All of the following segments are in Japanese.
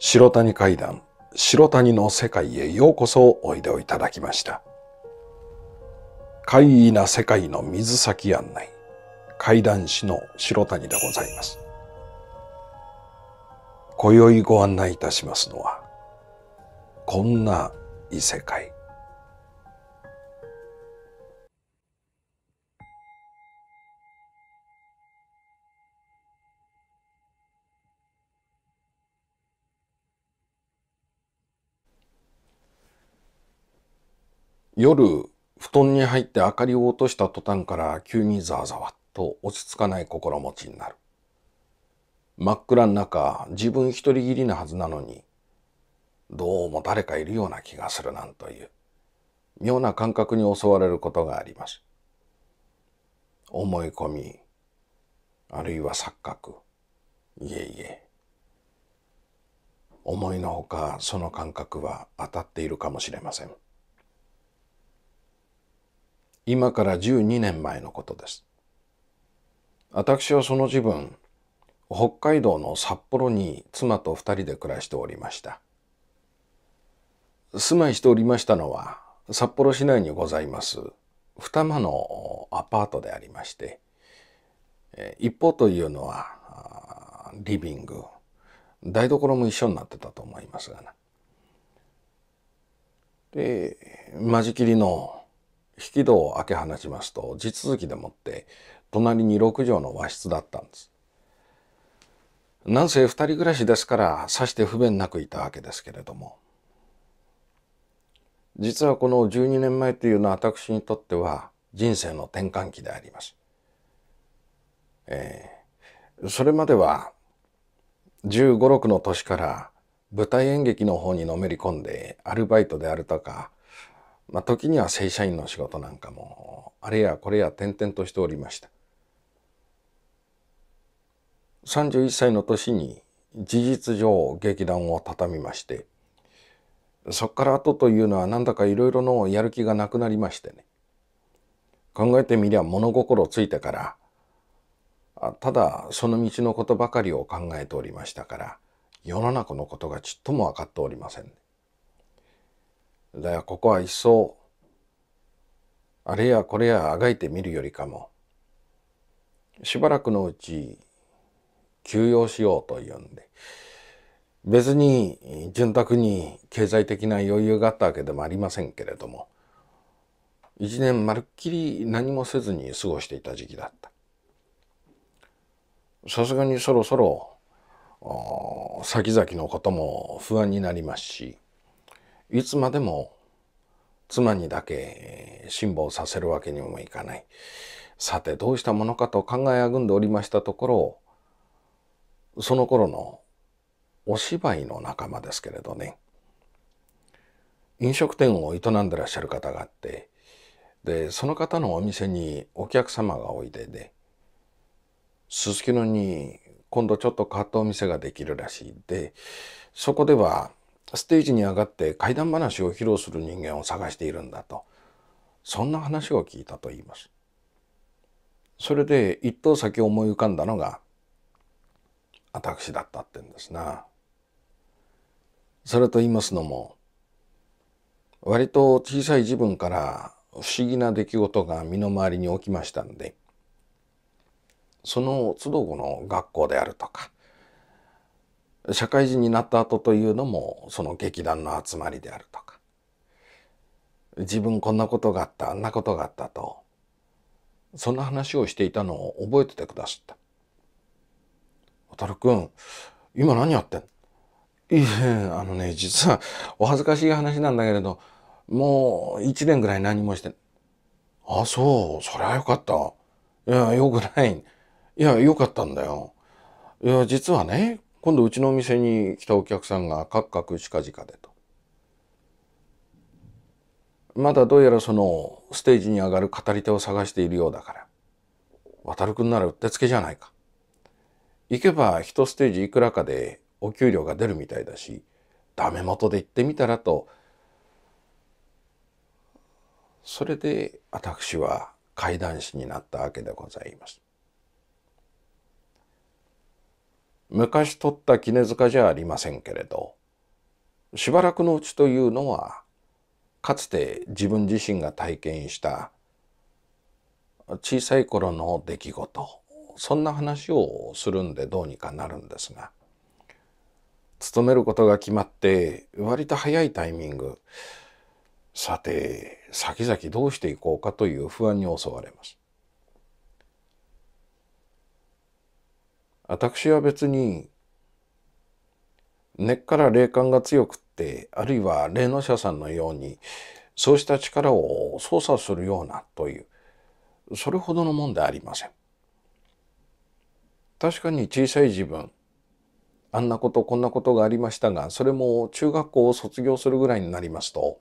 白谷階段白谷の世界へようこそおいでをいただきました怪異な世界の水先案内階段師の白谷でございます今宵ご案内いたしますのはこんな異世界夜、布団に入って明かりを落とした途端から急にざわざわと落ち着かない心持ちになる。真っ暗の中、自分一人きりなはずなのに、どうも誰かいるような気がするなんという、妙な感覚に襲われることがあります。思い込み、あるいは錯覚、いえいえ。思いのほかその感覚は当たっているかもしれません。今から12年前のことです。私はその時分、北海道の札幌に妻と二人で暮らしておりました。住まいしておりましたのは、札幌市内にございます、二間のアパートでありまして、一方というのは、リビング、台所も一緒になってたと思いますがな。で、間仕切りの引き戸を開け放ちますと地続きでもって隣に6畳の和室だったんです。なんせ2人暮らしですからさして不便なくいたわけですけれども実はこの12年前というのは私にとっては人生の転換期であります。えー、それまでは15、6の年から舞台演劇の方にのめり込んでアルバイトであるとかまあ、時には正社員の仕事なんかもあれやこれや転々としておりました31歳の年に事実上劇団を畳みましてそこから後というのはなんだかいろいろのやる気がなくなりましてね考えてみりゃ物心ついてからただその道のことばかりを考えておりましたから世の中のことがちっとも分かっておりません、ね、だがここは一層あれやこれやあがいてみるよりかもしばらくのうち休養しようというんで別に潤沢に経済的な余裕があったわけでもありませんけれども一年まるっきり何もせずに過ごしていた時期だったさすがにそろそろ先々のことも不安になりますしいつまでも妻にだけ辛抱させるわけにもいかない。さてどうしたものかと考えあぐんでおりましたところ、その頃のお芝居の仲間ですけれどね、飲食店を営んでらっしゃる方があって、で、その方のお店にお客様がおいでで、すすきのに今度ちょっと買ったお店ができるらしいで、そこではステージに上がって怪談話を披露する人間を探しているんだとそんな話を聞いたと言います。それで一等先思い浮かんだのが私だったってんですな。それと言いますのも割と小さい自分から不思議な出来事が身の回りに起きましたんでその都度この学校であるとか社会人になった後というのもその劇団の集まりであるとか自分こんなことがあったあんなことがあったとそんな話をしていたのを覚えててくださった「渡君今何やってんの?」いえあのね実はお恥ずかしい話なんだけれどもう1年ぐらい何もしてあそうそりゃよかったいやよくないいやよかったんだよいや実はね今度うちのお店に来たお客さんがカクカクしかじかでと。まだどうやらそのステージに上がる語り手を探しているようだから、渡君くんならうってつけじゃないか。行けば一ステージいくらかでお給料が出るみたいだし、ダメ元で行ってみたらと、それで私は怪談師になったわけでございます。昔取った絹塚じゃありませんけれど、しばらくのうちというのは、かつて自分自身が体験した小さい頃の出来事、そんな話をするんでどうにかなるんですが、勤めることが決まって、割と早いタイミング、さて、先々どうしていこうかという不安に襲われます。私は別に根っから霊感が強くってあるいは霊能者さんのようにそうした力を操作するようなというそれほどのもんでありません。確かに小さい自分あんなことこんなことがありましたがそれも中学校を卒業するぐらいになりますと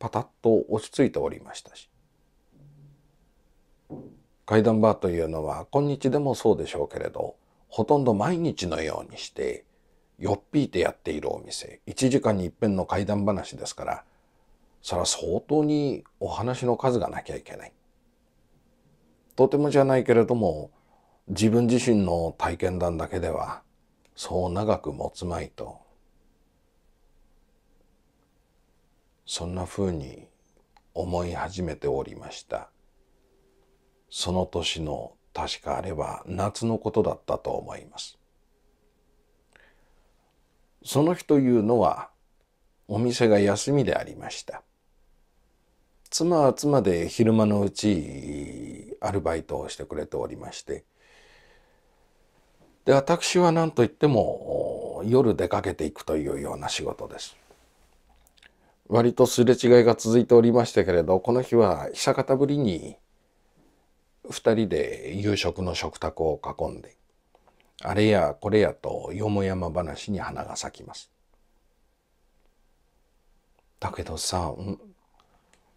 パタッと落ち着いておりましたし怪談バーというのは今日でもそうでしょうけれどほとんど毎日のようにして、よっぴいてやっているお店、1時間に一遍の怪談話ですから、それは相当にお話の数がなきゃいけない。とてもじゃないけれども、自分自身の体験談だけでは、そう長く持つまいと。そんなふうに思い始めておりました。その年の確かあれは夏のことだったと思います。その日というのはお店が休みでありました。妻は妻で昼間のうちアルバイトをしてくれておりましてで私は何と言っても夜出かけていくというような仕事です。割とすれ違いが続いておりましたけれどこの日は久方ぶりに2人で夕食の食卓を囲んであれやこれやとよもやま話に花が咲きます。だけどさ、うん、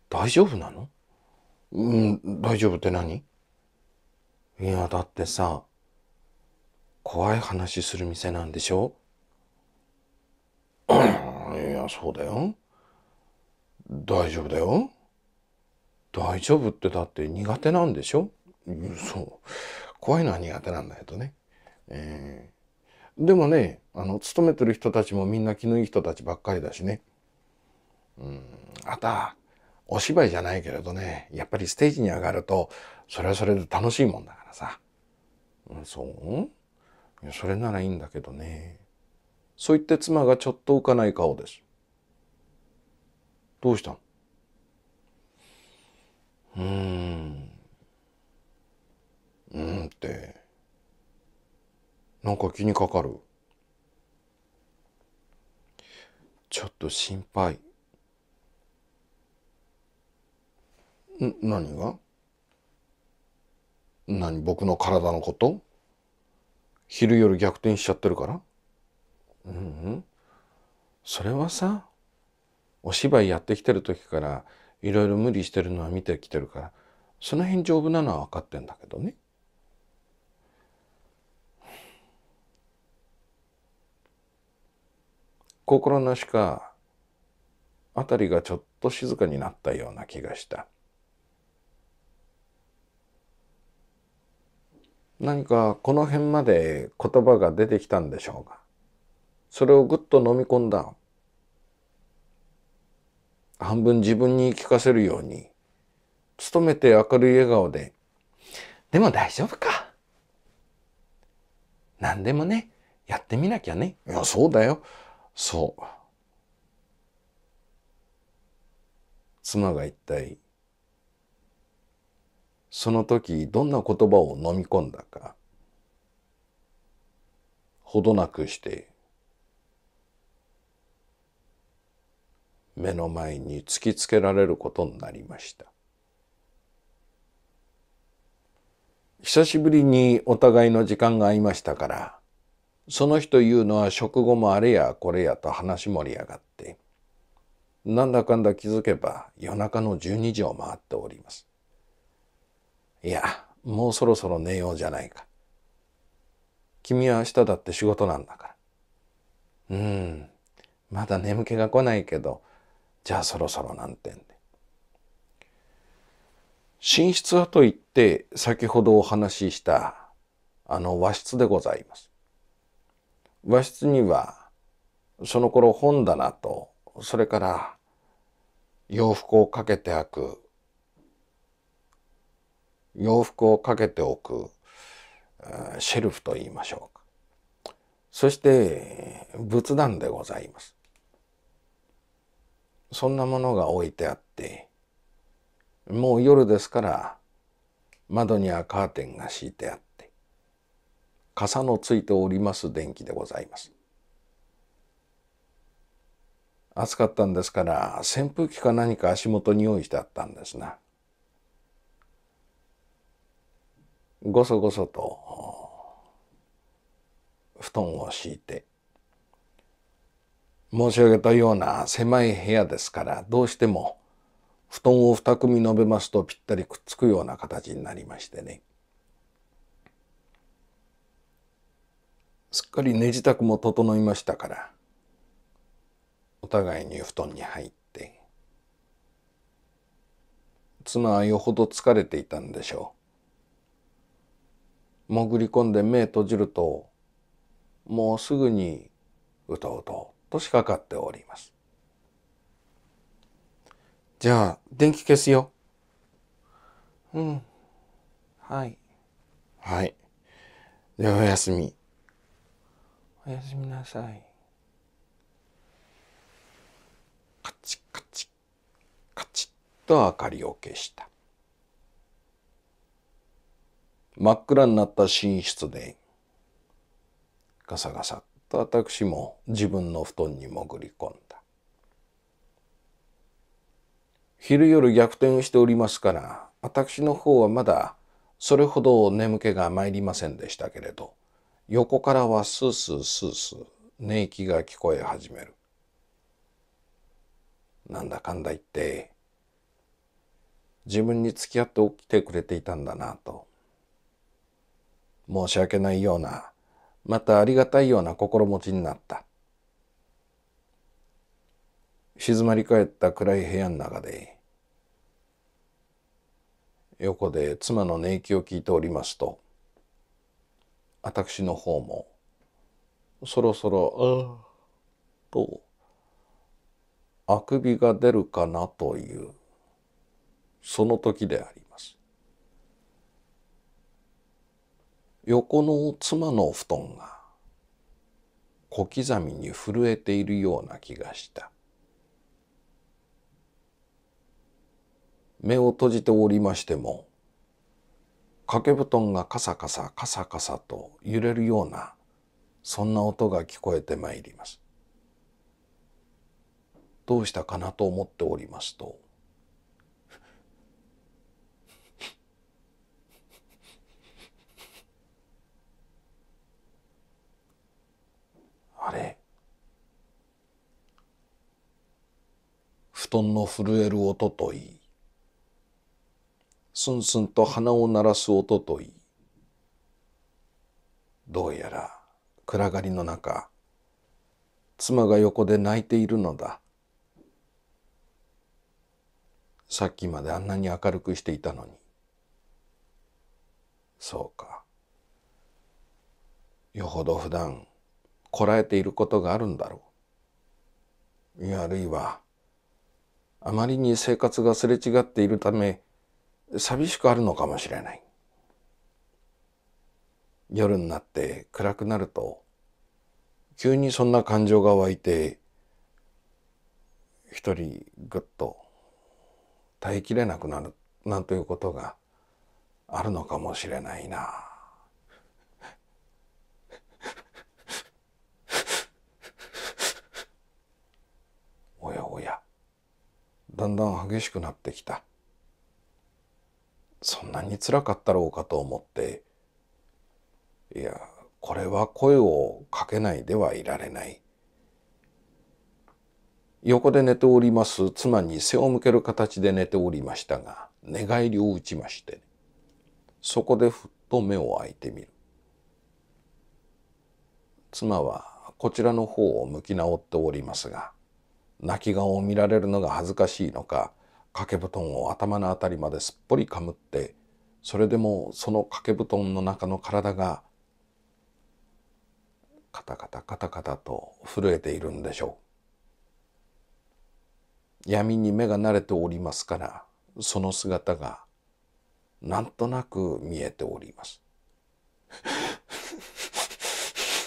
大丈夫なのうん大丈夫って何いやだってさ怖い話する店なんでしょいやそうだよ大丈夫だよ大丈夫ってだって苦手なんでしょ、うそう。怖いのは苦手なんだけどね。えー、でもね、あの、勤めてる人たちもみんな気のいい人たちばっかりだしね。うん、あとは、お芝居じゃないけれどね、やっぱりステージに上がると、それはそれで楽しいもんだからさ。うん、そうそれならいいんだけどね。そう言って妻がちょっと浮かない顔です。どうしたのうーんうんってなんか気にかかるちょっと心配ん何が何僕の体のこと昼夜逆転しちゃってるからうん、うん、それはさお芝居やってきてる時からいろいろ無理してるのは見てきてるからその辺丈夫なのは分かってんだけどね。心なしか辺りがちょっと静かになったような気がした。何かこの辺まで言葉が出てきたんでしょうがそれをぐっと飲み込んだ半分自分に聞かせるように、努めて明るい笑顔で、でも大丈夫か。何でもね、やってみなきゃね。いや、そうだよ。そう。妻が一体、その時どんな言葉を飲み込んだか、ほどなくして、目の前に突きつけられることになりました久しぶりにお互いの時間が合いましたからその日というのは食後もあれやこれやと話盛り上がってなんだかんだ気づけば夜中の12時を回っておりますいやもうそろそろ寝ようじゃないか君は明日だって仕事なんだからうんまだ眠気が来ないけどじゃあそろそろ難点で。寝室はといって先ほどお話ししたあの和室でございます。和室にはその頃本棚とそれから洋服をかけて開く洋服をかけておくシェルフと言いましょうかそして仏壇でございますそんなものが置いてあってもう夜ですから窓にはカーテンが敷いてあって傘のついております電気でございます暑かったんですから扇風機か何か足元に用意してあったんですなごそごそと布団を敷いて申し上げたような狭い部屋ですからどうしても布団を2組述べますとぴったりくっつくような形になりましてねすっかり寝支度も整いましたからお互いに布団に入って妻はよほど疲れていたんでしょう潜り込んで目閉じるともうすぐにうとうと年かかっております。じゃあ、電気消すよ。うん。はい。はい。では、おやすみ。おやすみなさい。カチカチ、カチッと明かりを消した。真っ暗になった寝室で、ガサガサ私も自分の布団に潜り込んだ。昼夜逆転しておりますから、私の方はまだそれほど眠気が参りませんでしたけれど、横からはスースースースー寝息が聞こえ始める。なんだかんだ言って、自分に付き合って起きてくれていたんだなと。申し訳ないようなまたありがたいような心持ちになった。静まり返った暗い部屋の中で、横で妻の寝息を聞いておりますと、私の方も、そろそろ、ああ、と、あくびが出るかなという、その時であり横の妻の布団が小刻みに震えているような気がした。目を閉じておりましても掛け布団がカサカサカサカサと揺れるようなそんな音が聞こえてまいります。どうしたかなと思っておりますとあれ布団の震える音といいスンスンと鼻を鳴らす音といいどうやら暗がりの中妻が横で泣いているのださっきまであんなに明るくしていたのにそうかよほど普段こらえていることがあるんだろう。いや、あるいは、あまりに生活がすれ違っているため、寂しくあるのかもしれない。夜になって暗くなると、急にそんな感情が湧いて、一人ぐっと耐えきれなくなる、なんということがあるのかもしれないな。だんだん激しくなってきたそんなにつらかったろうかと思っていやこれは声をかけないではいられない横で寝ております妻に背を向ける形で寝ておりましたが寝返りを打ちまして、そこでふっと目を開いてみる妻はこちらの方を向き直っておりますが泣き顔を見られるのが恥ずかしいのか掛け布団を頭の辺りまですっぽりかむってそれでもその掛け布団の中の体がカタカタカタカタと震えているんでしょう闇に目が慣れておりますからその姿がなんとなく見えております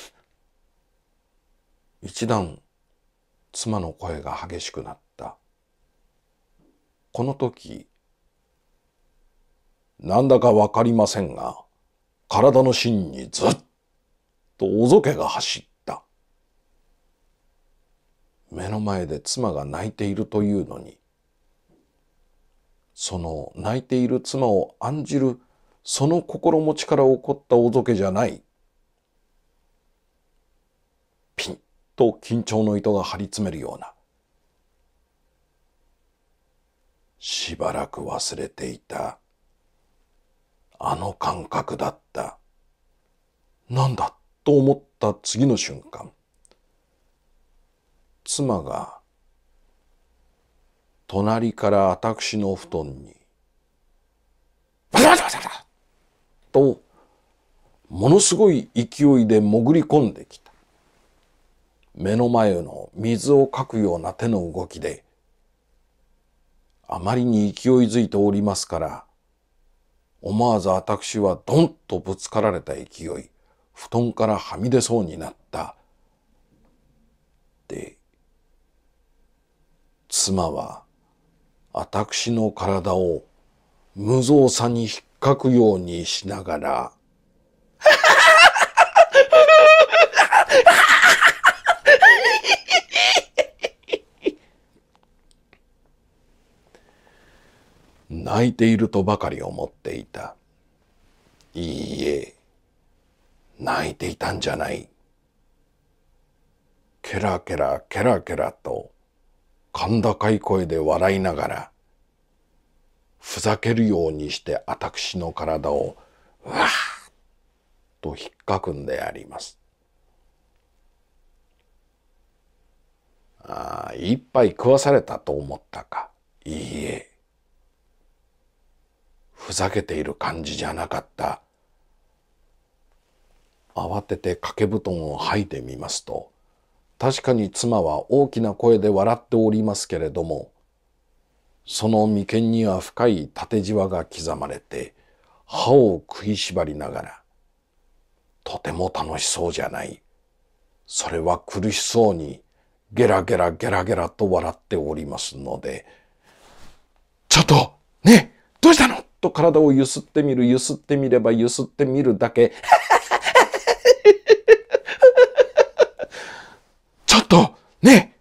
一段妻の声が激しくなった。この時、なんだかわかりませんが、体の芯にずっとおぞけが走った。目の前で妻が泣いているというのに、その泣いている妻を案じるその心持ちから起こったおぞけじゃない。と緊張の糸が張り詰めるような。しばらく忘れていた。あの感覚だった。なんだと思った次の瞬間。妻が隣から私の布団にバタバタバタとものすごい勢いで潜り込んできて目の前の水をかくような手の動きで、あまりに勢いづいておりますから、思わず私はドンとぶつかられた勢い、布団からはみ出そうになった。で、妻は私の体を無造作に引っかくようにしながら、泣いているとばかり思っていた。いいえ、泣いていたんじゃない。ケラケラケラケラと、甲高い声で笑いながら、ふざけるようにして私の体を、わーと引っかくんであります。ああ、一杯食わされたと思ったか。いいえ。ふざけている感じじゃなかった。慌てて掛け布団を吐いてみますと、確かに妻は大きな声で笑っておりますけれども、その眉間には深い縦じわが刻まれて、歯を食いしばりながら、とても楽しそうじゃない。それは苦しそうに、ゲラゲラゲラゲラと笑っておりますので、ちょっと、ねどうしたのと体をゆすってみる、ゆすってみればゆすってみるだけ。ちょっと、ね、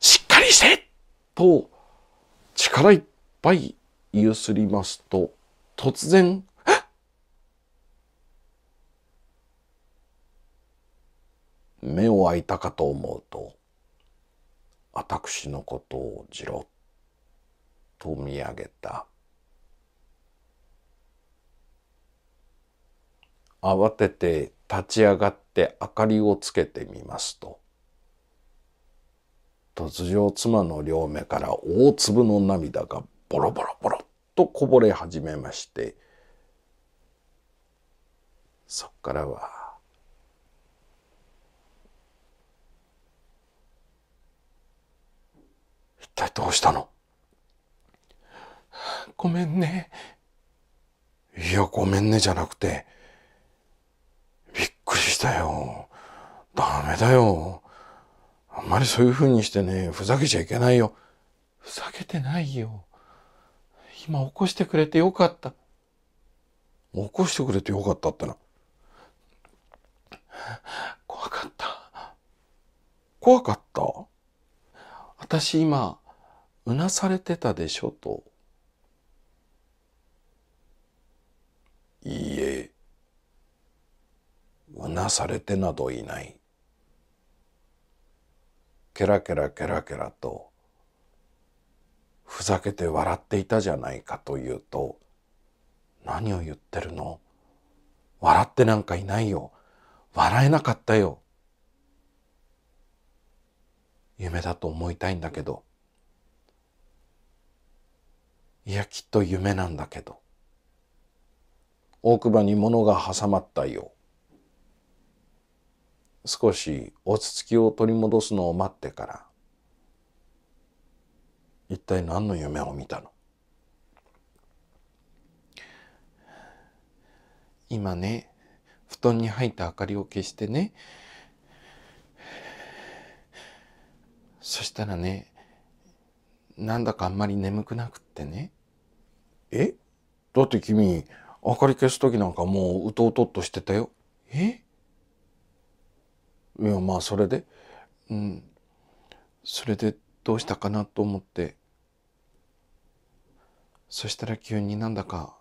しっかりしてと、力いっぱいゆすりますと、突然、目を開いたかと思うと、私のことをじろっと見上げた。慌てて立ち上がって明かりをつけてみますと突如妻の両目から大粒の涙がボロボロボロっとこぼれ始めましてそっからは一体どうしたのごめんねいやごめんねじゃなくてびっくりしたよ。ダメだよ。あんまりそういう風にしてね、ふざけちゃいけないよ。ふざけてないよ。今起こしてくれてよかった。起こしてくれてよかったってな。怖かった。怖かった私今、うなされてたでしょとなされてなどいない。ケラケラケラケラとふざけて笑っていたじゃないかというと何を言ってるの笑ってなんかいないよ笑えなかったよ夢だと思いたいんだけどいやきっと夢なんだけど奥歯に物が挟まったよ少し落ち着きを取り戻すのを待ってから一体何の夢を見たの今ね布団に入った明かりを消してねそしたらねなんだかあんまり眠くなくってねえだって君明かり消す時なんかもううとうとっとしてたよえっいやまあそれで、うん、それでどうしたかなと思ってそしたら急になんだか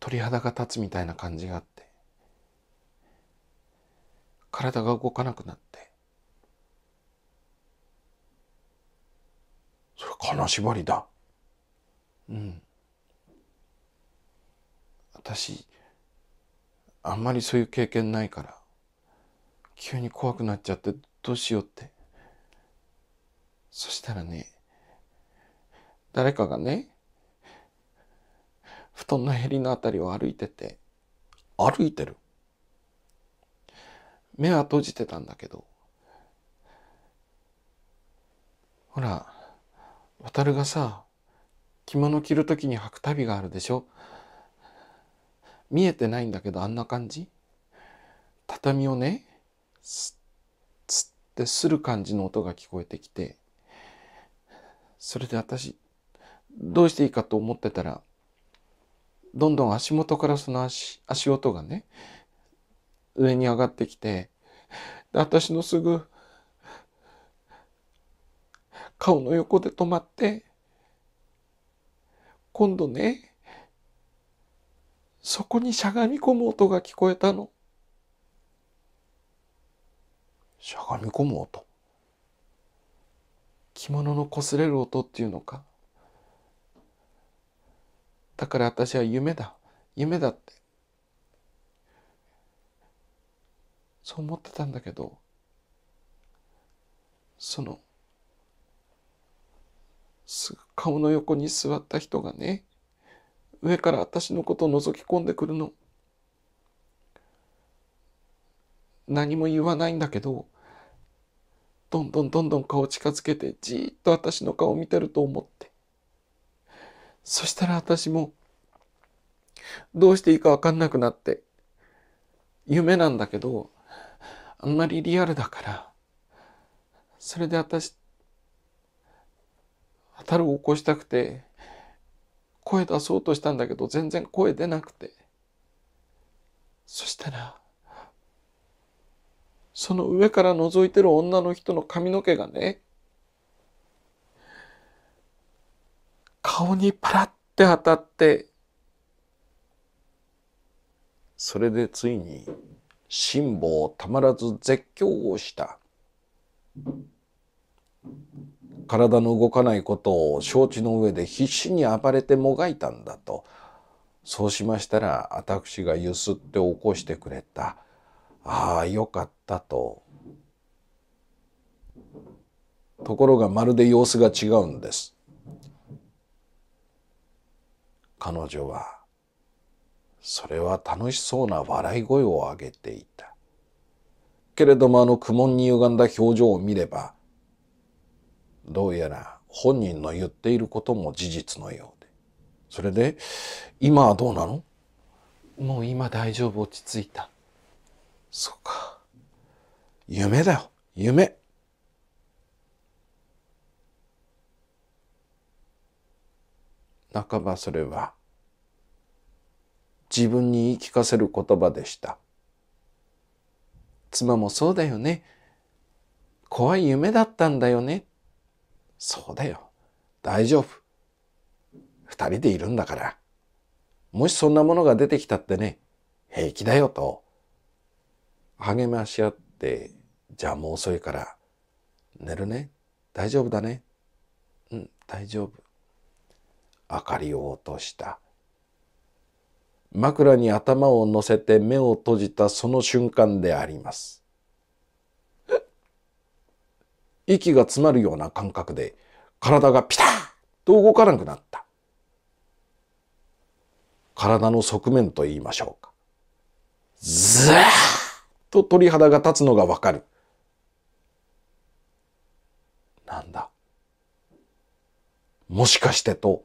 鳥肌が立つみたいな感じがあって体が動かなくなってそれ金縛りだうん私あんまりそういう経験ないから急に怖くなっちゃってどうしようって。そしたらね、誰かがね、布団のへりのあたりを歩いてて、歩いてる。目は閉じてたんだけど、ほら、渡るがさ、着物着る時に履く足袋があるでしょ見えてないんだけどあんな感じ畳をね、スッってする感じの音が聞こえてきてそれで私どうしていいかと思ってたらどんどん足元からその足足音がね上に上がってきてで私のすぐ顔の横で止まって今度ねそこにしゃがみ込む音が聞こえたの。しゃがみ込む音着物の擦れる音っていうのかだから私は夢だ夢だってそう思ってたんだけどその顔の横に座った人がね上から私のことを覗き込んでくるの。何も言わないんだけどどんどんどんどん顔近づけてじーっと私の顔を見てると思ってそしたら私もどうしていいかわかんなくなって夢なんだけどあんまりリアルだからそれで私たるを起こしたくて声出そうとしたんだけど全然声出なくてそしたらその上から覗いてる女の人の髪の毛がね、顔にパラって当たって、それでついに辛抱たまらず絶叫をした。体の動かないことを承知の上で必死に暴れてもがいたんだと。そうしましたら私がゆすって起こしてくれたああ、よかったと。ところがまるで様子が違うんです。彼女は、それは楽しそうな笑い声を上げていた。けれどもあの苦悶に歪んだ表情を見れば、どうやら本人の言っていることも事実のようで。それで、今はどうなのもう今大丈夫落ち着いた。そうか。夢だよ。夢。半ばそれは自分に言い聞かせる言葉でした。妻もそうだよね。怖い夢だったんだよね。そうだよ。大丈夫。二人でいるんだから。もしそんなものが出てきたってね、平気だよと。励まし合って、じゃあもう遅いから、寝るね。大丈夫だね。うん、大丈夫。明かりを落とした。枕に頭を乗せて目を閉じたその瞬間であります。息が詰まるような感覚で体がピタッと動かなくなった。体の側面と言いましょうか。ずーと鳥肌が立つのがわかる。なんだ。もしかしてと、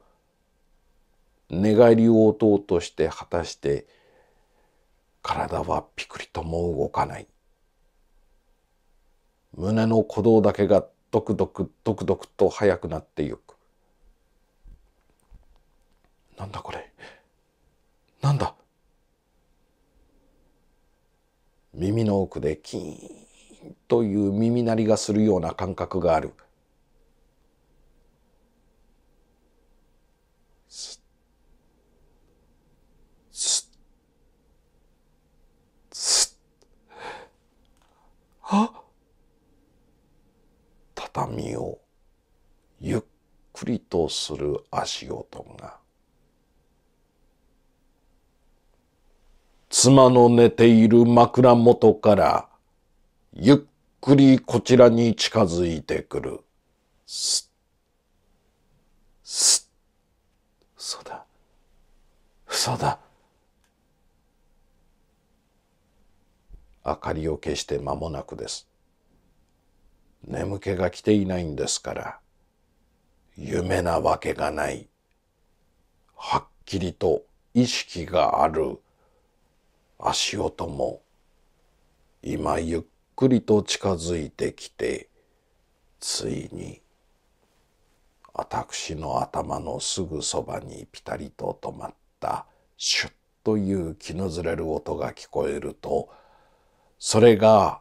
寝返りを打とうとして果たして、体はピクリとも動かない。胸の鼓動だけがドクドクドクドクと速くなってゆく。なんだこれ。なんだ耳の奥でキーンという耳鳴りがするような感覚がある。あ畳をゆっくりとする足音が。妻の寝ている枕元から、ゆっくりこちらに近づいてくる。すっ、すっ、嘘だ、嘘だ。明かりを消して間もなくです。眠気が来ていないんですから、夢なわけがない。はっきりと意識がある足音も今ゆっくりと近づいてきてついに私の頭のすぐそばにピタリと止まったシュッという気のずれる音が聞こえるとそれが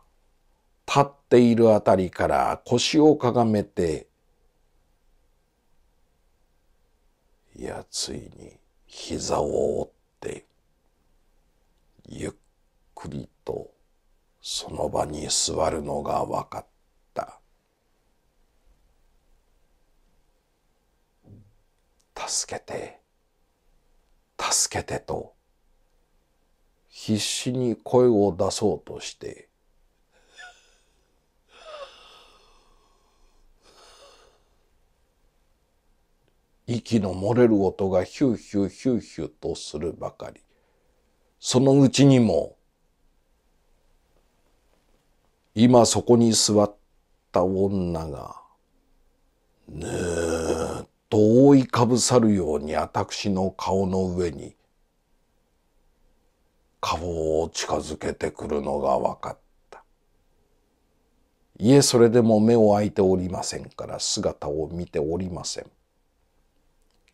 立っているあたりから腰をかがめていやついに膝を折ってゆっくりとその場に座るのが分かった。助けて、助けてと、必死に声を出そうとして、息の漏れる音がヒューヒューヒューヒューとするばかり。そのうちにも、今そこに座った女が、ぬーっと覆いかぶさるように私の顔の上に、顔を近づけてくるのが分かった。いえ、それでも目を開いておりませんから姿を見ておりません。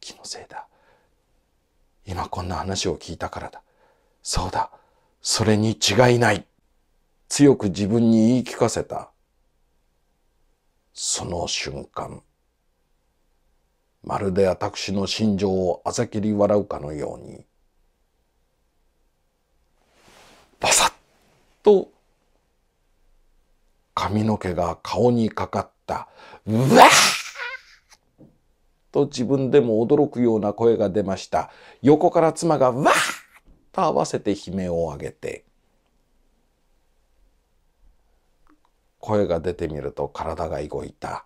気のせいだ。今こんな話を聞いたからだ。そうだ、それに違いない。強く自分に言い聞かせた。その瞬間、まるで私の心情をあざきり笑うかのように、バサッと髪の毛が顔にかかった、うわと自分でも驚くような声が出ました。横から妻が、わと合わせて悲鳴を上げて声が出てみると体が動いた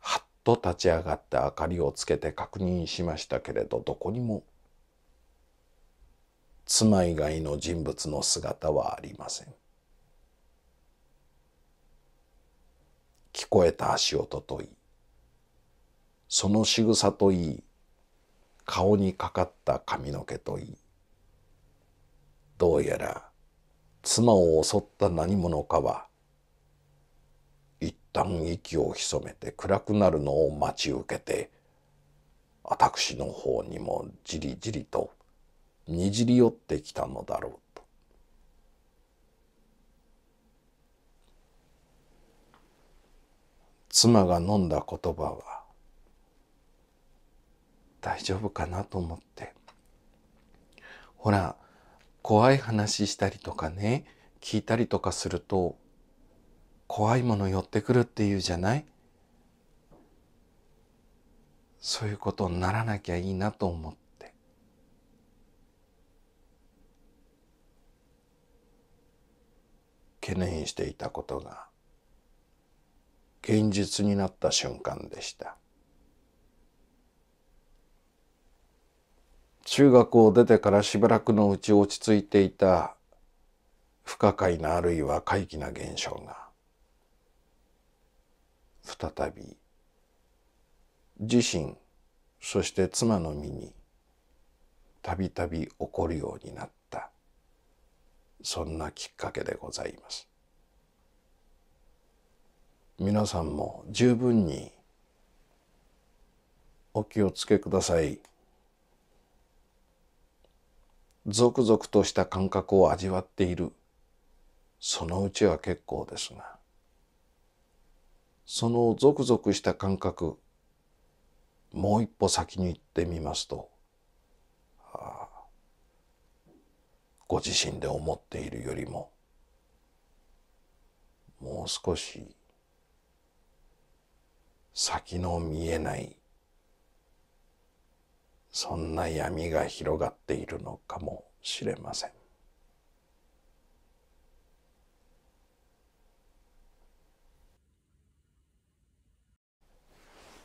はっと立ち上がって明かりをつけて確認しましたけれどどこにも妻以外の人物の姿はありません聞こえた足音といいその仕草といい顔にかかった髪の毛といいどうやら妻を襲った何者かは一旦息を潜めて暗くなるのを待ち受けて私の方にもじりじりとにじり寄ってきたのだろうと。妻が飲んだ言葉は大丈夫かなと思ってほら怖い話したりとかね、聞いたりとかすると、怖いもの寄ってくるっていうじゃないそういうことにならなきゃいいなと思って。懸念していたことが現実になった瞬間でした。中学を出てからしばらくのうち落ち着いていた不可解なあるいは怪奇な現象が再び自身そして妻の身にたびたび起こるようになったそんなきっかけでございます皆さんも十分にお気をつけください。ゾクゾクとした感覚を味わっている。そのうちは結構ですが、そのゾクゾクした感覚、もう一歩先に行ってみますと、はあ、ご自身で思っているよりも、もう少し先の見えないそんな闇が広がっているのかもしれません。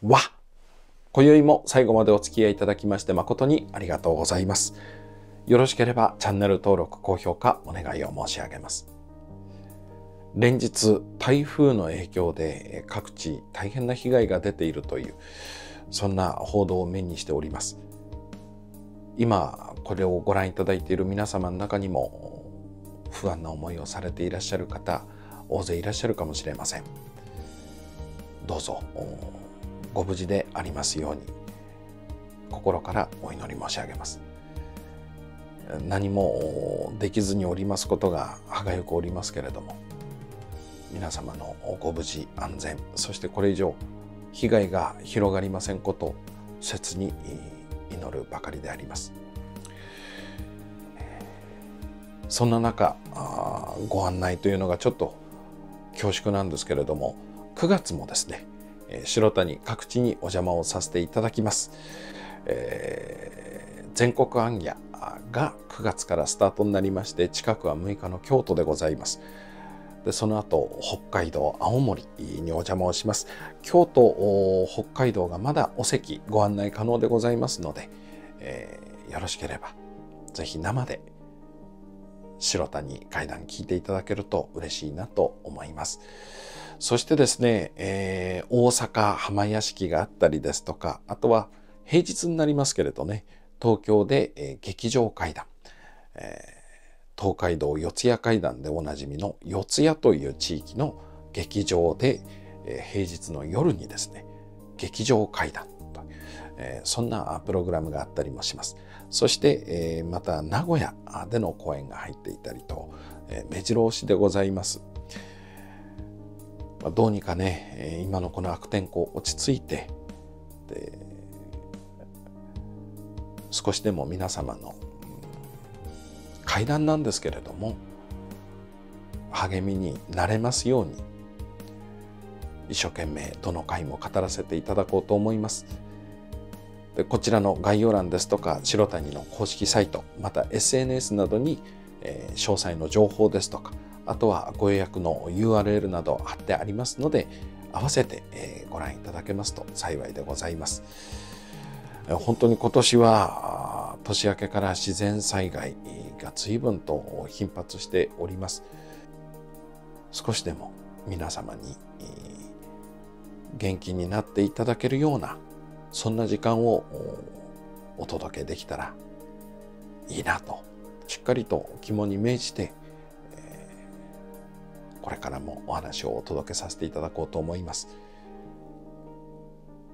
わ今宵も最後までお付き合いいただきまして誠にありがとうございます。よろしければチャンネル登録、高評価お願いを申し上げます。連日台風の影響で各地大変な被害が出ているというそんな報道を目にしております。今これをご覧いただいている皆様の中にも不安な思いをされていらっしゃる方大勢いらっしゃるかもしれませんどうぞご無事でありますように心からお祈り申し上げます何もできずにおりますことが歯がゆくおりますけれども皆様のご無事安全そしてこれ以上被害が広がりませんことを切に祈るばかりであります。そんな中ご案内というのがちょっと恐縮なんですけれども9月もですね白谷各地にお邪魔をさせていただきます。えー、全国行脚が9月からスタートになりまして近くは6日の京都でございます。でその後北海道青森にお邪魔をします京都北海道がまだお席ご案内可能でございますので、えー、よろしければ是非生で白谷階段聞いていただけると嬉しいなと思います。そしてですね、えー、大阪浜屋敷があったりですとか、あとは平日になりますけれどね、東京で、えー、劇場階談、えー東海道四谷階段でおなじみの四谷という地域の劇場で、え平日の夜にですね劇場階段という、えそんなプログラムがあったりもしますそして、えまた名古屋での公演が入っていたりと、え目白押しでございますどうにかね今のこの悪天候落ち着いてで少しでも皆様の階段なんですけれども励みになれますように一生懸命どの回も語らせていただこうと思います。でこちらの概要欄ですとか白谷の公式サイトまた SNS などに、え詳細の情報ですとかあとはご予約の URL など貼ってありますので合わせて、えご覧いただけますと幸いでございます。本当に今年は年明けから自然災害が随分と頻発しております。少しでも皆様に元気になっていただけるようなそんな時間をお届けできたらいいなとしっかりと肝に銘じてこれからもお話をお届けさせていただこうと思います。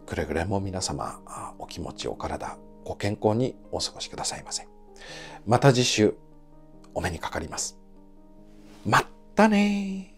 くれぐれも皆様、お気持ち、お体、ご健康にお過ごしくださいませ。また次週、お目にかかります。まったね